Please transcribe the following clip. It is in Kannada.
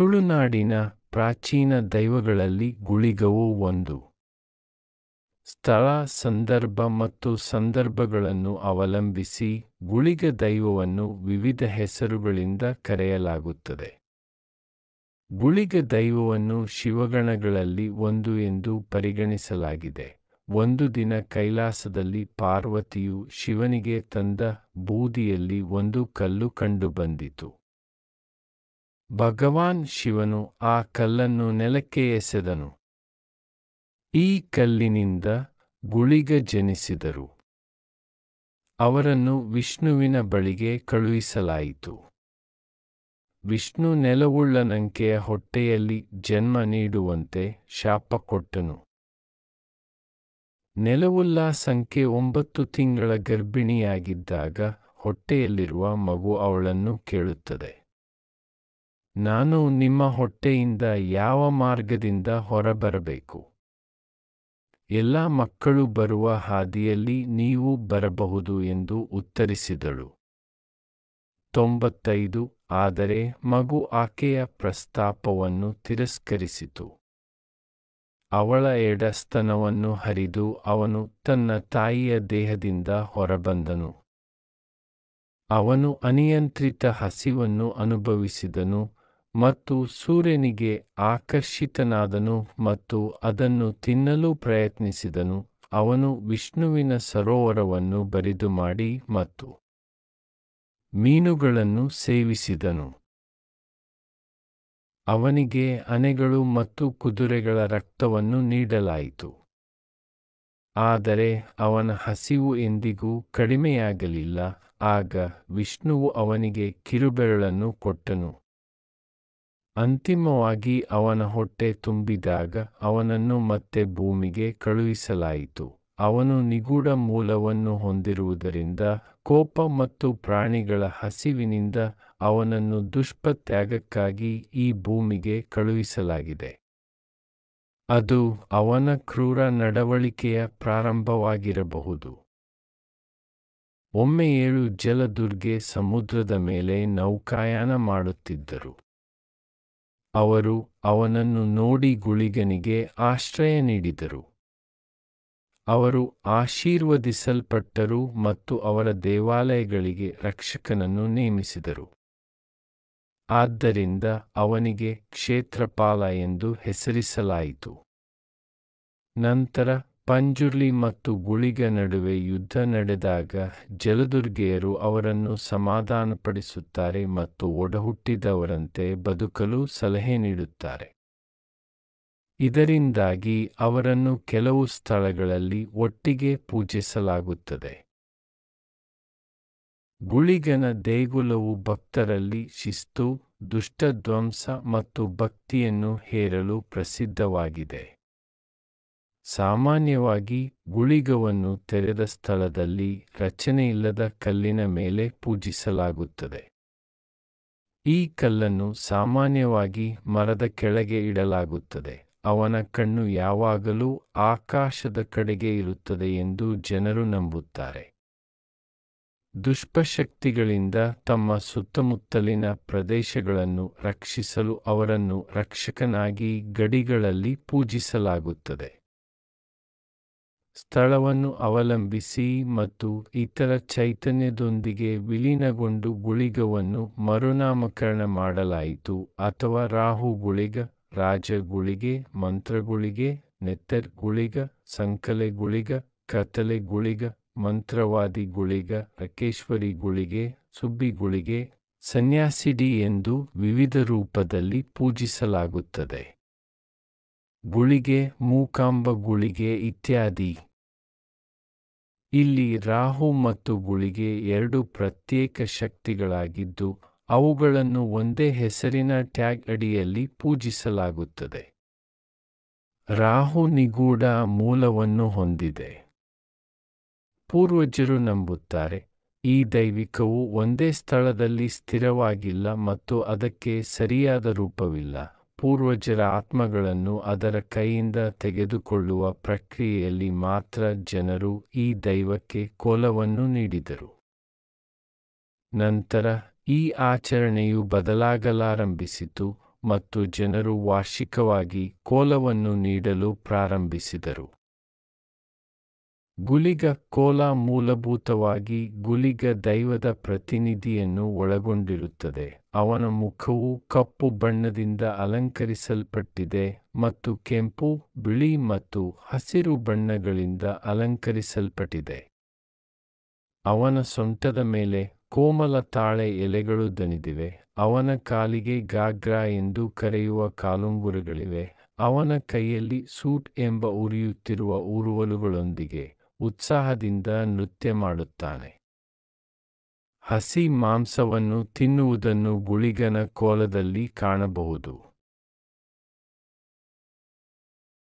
ತುಳುನಾಡಿನ ಪ್ರಾಚೀನ ದೈವಗಳಲ್ಲಿ ಗುಳಿಗವೂ ಒಂದು ಸ್ಥಳ ಸಂದರ್ಭ ಮತ್ತು ಸಂದರ್ಭಗಳನ್ನು ಅವಲಂಬಿಸಿ ಗುಳಿಗ ದೈವವನ್ನು ವಿವಿಧ ಹೆಸರುಗಳಿಂದ ಕರೆಯಲಾಗುತ್ತದೆ ಗುಳಿಗ ದೈವವನ್ನು ಶಿವಗಣಗಳಲ್ಲಿ ಒಂದು ಎಂದು ಪರಿಗಣಿಸಲಾಗಿದೆ ಒಂದು ದಿನ ಕೈಲಾಸದಲ್ಲಿ ಪಾರ್ವತಿಯು ಶಿವನಿಗೆ ತಂದ ಬೂದಿಯಲ್ಲಿ ಒಂದು ಕಲ್ಲು ಕಂಡುಬಂದಿತು ಭಗವಾನ್ ಶಿವನು ಆ ಕಲ್ಲನ್ನು ನೆಲಕ್ಕೆ ಎಸೆದನು ಈ ಕಲ್ಲಿನಿಂದ ಗುಳಿಗ ಜನಿಸಿದರು ಅವರನ್ನು ವಿಷ್ಣುವಿನ ಬಳಿಗೆ ಕಳುಹಿಸಲಾಯಿತು ವಿಷ್ಣು ನೆಲವುಳ್ಳನಂಕೆಯ ಹೊಟ್ಟೆಯಲ್ಲಿ ಜನ್ಮ ನೀಡುವಂತೆ ಶಾಪ ಕೊಟ್ಟನು ನೆಲವುಳ್ಳ ಸಂಖ್ಯೆ ಒಂಬತ್ತು ತಿಂಗಳ ಗರ್ಭಿಣಿಯಾಗಿದ್ದಾಗ ಹೊಟ್ಟೆಯಲ್ಲಿರುವ ಮಗು ಅವಳನ್ನು ಕೇಳುತ್ತದೆ ನಾನು ನಿಮ್ಮ ಹೊಟ್ಟೆಯಿಂದ ಯಾವ ಮಾರ್ಗದಿಂದ ಹೊರಬರಬೇಕು ಎಲ್ಲ ಮಕ್ಕಳು ಬರುವ ಹಾದಿಯಲ್ಲಿ ನೀವು ಬರಬಹುದು ಎಂದು ಉತ್ತರಿಸಿದಳು ತೊಂಬತ್ತೈದು ಆದರೆ ಮಗು ಆಕೆಯ ಪ್ರಸ್ತಾಪವನ್ನು ತಿರಸ್ಕರಿಸಿತು ಅವಳ ಎಡಸ್ತನವನ್ನು ಹರಿದು ಅವನು ತನ್ನ ತಾಯಿಯ ದೇಹದಿಂದ ಹೊರಬಂದನು ಅವನು ಅನಿಯಂತ್ರಿತ ಹಸಿವನ್ನು ಅನುಭವಿಸಿದನು ಮತ್ತು ಸೂರ್ಯನಿಗೆ ಆಕರ್ಷಿತನಾದನು ಮತ್ತು ಅದನ್ನು ತಿನ್ನಲು ಪ್ರಯತ್ನಿಸಿದನು ಅವನು ವಿಷ್ಣುವಿನ ಸರೋವರವನ್ನು ಬರಿದು ಮಾಡಿ ಮತ್ತು ಮೀನುಗಳನ್ನು ಸೇವಿಸಿದನು ಅವನಿಗೆ ಅನೆಗಳು ಮತ್ತು ಕುದುರೆಗಳ ರಕ್ತವನ್ನು ನೀಡಲಾಯಿತು ಆದರೆ ಅವನ ಹಸಿವು ಎಂದಿಗೂ ಕಡಿಮೆಯಾಗಲಿಲ್ಲ ಆಗ ವಿಷ್ಣುವು ಅವನಿಗೆ ಕಿರುಬೆರಳನ್ನು ಕೊಟ್ಟನು ಅಂತಿಮವಾಗಿ ಅವನ ಹೊಟ್ಟೆ ತುಂಬಿದಾಗ ಅವನನ್ನು ಮತ್ತೆ ಭೂಮಿಗೆ ಕಳುಹಿಸಲಾಯಿತು ಅವನು ನಿಗೂಢ ಮೂಲವನ್ನು ಹೊಂದಿರುವುದರಿಂದ ಕೋಪ ಮತ್ತು ಪ್ರಾಣಿಗಳ ಹಸಿವಿನಿಂದ ಅವನನ್ನು ದುಷ್ಪತ್ಯಾಗಕ್ಕಾಗಿ ಈ ಭೂಮಿಗೆ ಕಳುಹಿಸಲಾಗಿದೆ ಅದು ಅವನ ಕ್ರೂರ ನಡವಳಿಕೆಯ ಪ್ರಾರಂಭವಾಗಿರಬಹುದು ಒಮ್ಮೆ ಏಳು ಜಲದುರ್ಗೆ ಸಮುದ್ರದ ಮೇಲೆ ನೌಕಾಯಾನ ಮಾಡುತ್ತಿದ್ದರು ಅವರು ಅವನನ್ನು ನೋಡಿ ಗುಳಿಗನಿಗೆ ಆಶ್ರಯ ನೀಡಿದರು ಅವರು ಆಶೀರ್ವದಿಸಲ್ಪಟ್ಟರು ಮತ್ತು ಅವರ ದೇವಾಲಯಗಳಿಗೆ ರಕ್ಷಕನನ್ನು ನೇಮಿಸಿದರು ಆದ್ದರಿಂದ ಅವನಿಗೆ ಕ್ಷೇತ್ರಪಾಲ ಎಂದು ಹೆಸರಿಸಲಾಯಿತು ನಂತರ ಪಂಜುರ್ಲಿ ಮತ್ತು ಗುಳಿಗ ನಡುವೆ ಯುದ್ಧ ನಡೆದಾಗ ಜಲದುರ್ಗೆಯರು ಅವರನ್ನು ಸಮಾಧಾನಪಡಿಸುತ್ತಾರೆ ಮತ್ತು ಒಡಹುಟ್ಟಿದವರಂತೆ ಬದುಕಲು ಸಲಹೆ ನೀಡುತ್ತಾರೆ ಇದರಿಂದಾಗಿ ಅವರನ್ನು ಕೆಲವು ಸ್ಥಳಗಳಲ್ಲಿ ಒಟ್ಟಿಗೆ ಪೂಜಿಸಲಾಗುತ್ತದೆ ಗುಳಿಗನ ದೇಗುಲವು ಭಕ್ತರಲ್ಲಿ ಶಿಸ್ತು ದುಷ್ಟಧ್ವಂಸ ಮತ್ತು ಭಕ್ತಿಯನ್ನು ಹೇರಲು ಪ್ರಸಿದ್ಧವಾಗಿದೆ ಸಾಮಾನ್ಯವಾಗಿ ಗುಳಿಗವನ್ನು ತೆರೆದ ಸ್ಥಳದಲ್ಲಿ ರಚನೆಯಿಲ್ಲದ ಕಲ್ಲಿನ ಮೇಲೆ ಪೂಜಿಸಲಾಗುತ್ತದೆ ಈ ಕಲ್ಲನ್ನು ಸಾಮಾನ್ಯವಾಗಿ ಮರದ ಕೆಳಗೆ ಇಡಲಾಗುತ್ತದೆ ಅವನ ಕಣ್ಣು ಯಾವಾಗಲೂ ಆಕಾಶದ ಕಡೆಗೆ ಇರುತ್ತದೆ ಎಂದು ಜನರು ನಂಬುತ್ತಾರೆ ದುಷ್ಪಶಕ್ತಿಗಳಿಂದ ತಮ್ಮ ಸುತ್ತಮುತ್ತಲಿನ ಪ್ರದೇಶಗಳನ್ನು ರಕ್ಷಿಸಲು ಅವರನ್ನು ರಕ್ಷಕನಾಗಿ ಗಡಿಗಳಲ್ಲಿ ಪೂಜಿಸಲಾಗುತ್ತದೆ ಸ್ಥಳವನ್ನು ಅವಲಂಬಿಸಿ ಮತ್ತು ಇತರ ಚೈತನ್ಯದೊಂದಿಗೆ ವಿಲೀನಗೊಂಡು ಗುಳಿಗವನ್ನು ಮರುನಾಮಕರಣ ಮಾಡಲಾಯಿತು ಅಥವಾ ರಾಹು ಗುಳಿಗ ರಾಜ ಗುಳಿಗೆ ಮಂತ್ರಗುಳಿಗೆ ನೆತ್ತರ್ ಗುಳಿಗ ಸಂಕಲೆ ಗುಳಿಗ ಕತಲೆ ಗುಳಿಗ ಮಂತ್ರವಾದಿ ಗುಳಿಗ ರಕೇಶ್ವರಿ ಗುಳಿಗೆ ಸುಬ್ಬಿಗುಳಿಗೆ ಸನ್ಯಾಸಿಡಿ ಎಂದು ವಿವಿಧ ರೂಪದಲ್ಲಿ ಪೂಜಿಸಲಾಗುತ್ತದೆ ಗುಳಿಗೆ ಮೂಕಾಂಬ ಗುಳಿಗೆ ಇತ್ಯಾದಿ ಇಲ್ಲಿ ರಾಹು ಮತ್ತು ಗುಳಿಗೆ ಎರಡು ಪ್ರತ್ಯೇಕ ಶಕ್ತಿಗಳಾಗಿದ್ದು ಅವುಗಳನ್ನು ಒಂದೇ ಹೆಸರಿನ ಟ್ಯಾಗ್ ಅಡಿಯಲ್ಲಿ ಪೂಜಿಸಲಾಗುತ್ತದೆ ರಾಹು ನಿಗೂಢ ಮೂಲವನ್ನು ಹೊಂದಿದೆ ಪೂರ್ವಜರು ನಂಬುತ್ತಾರೆ ಈ ದೈವಿಕವು ಒಂದೇ ಸ್ಥಳದಲ್ಲಿ ಸ್ಥಿರವಾಗಿಲ್ಲ ಮತ್ತು ಅದಕ್ಕೆ ಸರಿಯಾದ ರೂಪವಿಲ್ಲ ಪೂರ್ವಜರ ಆತ್ಮಗಳನ್ನು ಅದರ ಕೈಯಿಂದ ತೆಗೆದುಕೊಳ್ಳುವ ಪ್ರಕ್ರಿಯೆಯಲ್ಲಿ ಮಾತ್ರ ಜನರು ಈ ದೈವಕ್ಕೆ ಕೋಲವನ್ನು ನೀಡಿದರು ನಂತರ ಈ ಆಚರಣೆಯು ಬದಲಾಗಲಾರಂಭಿಸಿತು ಮತ್ತು ಜನರು ವಾರ್ಷಿಕವಾಗಿ ಕೋಲವನ್ನು ನೀಡಲು ಪ್ರಾರಂಭಿಸಿದರು ಗುಲಿಗ ಕೋಲ ಮೂಲಭೂತವಾಗಿ ಗುಲಿಗ ದೈವದ ಪ್ರತಿನಿಧಿಯನ್ನು ಒಳಗೊಂಡಿರುತ್ತದೆ ಅವನ ಮುಖವು ಕಪ್ಪು ಬಣ್ಣದಿಂದ ಅಲಂಕರಿಸಲ್ಪಟ್ಟಿದೆ ಮತ್ತು ಕೆಂಪು ಬಿಳಿ ಮತ್ತು ಹಸಿರು ಬಣ್ಣಗಳಿಂದ ಅಲಂಕರಿಸಲ್ಪಟ್ಟಿದೆ ಅವನ ಸೊಂಟದ ಮೇಲೆ ಕೋಮಲ ತಾಳೆ ಎಲೆಗಳು ದನಿದಿವೆ ಅವನ ಕಾಲಿಗೆ ಗಾಗ್ರಾ ಎಂದು ಕರೆಯುವ ಕಾಲುಂಗುರುಗಳಿವೆ ಅವನ ಕೈಯಲ್ಲಿ ಸೂಟ್ ಎಂಬ ಉರಿಯುತ್ತಿರುವ ಊರುವಲುಗಳೊಂದಿಗೆ ಉತ್ಸಾಹದಿಂದ ನೃತ್ಯ ಮಾಡುತ್ತಾನೆ ಹಸಿ ಮಾಂಸವನ್ನು ತಿನ್ನುವುದನ್ನು ಗುಳಿಗನ ಕೋಲದಲ್ಲಿ ಕಾಣಬಹುದು